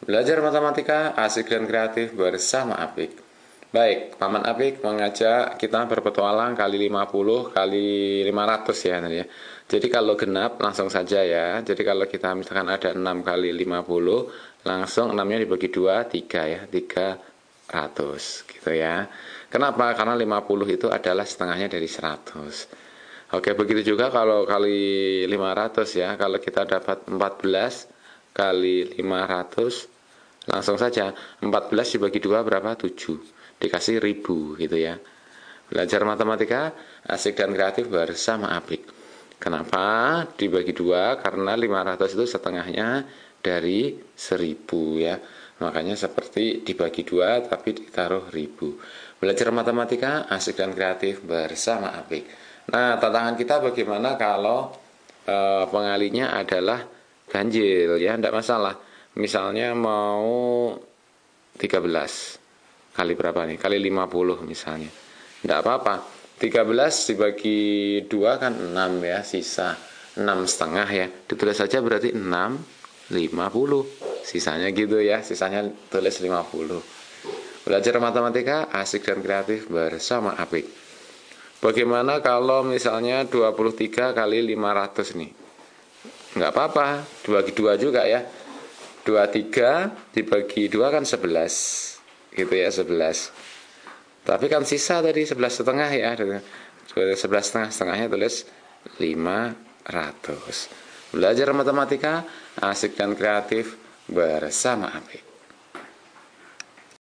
Belajar matematika asik dan kreatif bersama Apik. Baik, Paman Apik mengajak kita berpetualang kali 50 kali 500 ya ya. Jadi kalau genap langsung saja ya. Jadi kalau kita misalkan ada 6 kali 50, langsung 6-nya dibagi 2, 3 ya. 300 gitu ya. Kenapa? Karena 50 itu adalah setengahnya dari 100. Oke, begitu juga kalau kali 500 ya. Kalau kita dapat 14 kali 500 langsung saja 14 dibagi 2 berapa 7 dikasih ribu gitu ya belajar matematika asik dan kreatif bersama apik kenapa dibagi 2 karena 500 itu setengahnya dari 1000 ya makanya seperti dibagi 2 tapi ditaruh ribu belajar matematika asik dan kreatif bersama apik nah tantangan kita bagaimana kalau e, pengalinya adalah ganjil ya tidak masalah misalnya mau 13 kali berapa nih kali 50 misalnya tidak apa-apa 13 dibagi 2 kan 6 ya sisa 6 setengah ya ditulis saja berarti 6 50 sisanya gitu ya sisanya tulis 50 belajar matematika asik dan kreatif bersama Apik Bagaimana kalau misalnya 23 kali 500 nih nggak apa-apa dua bagi dua juga ya dua tiga dibagi dua kan sebelas gitu ya sebelas tapi kan sisa tadi sebelas setengah ya sebelas setengah setengahnya tulis lima ratus belajar matematika asik dan kreatif bersama Apik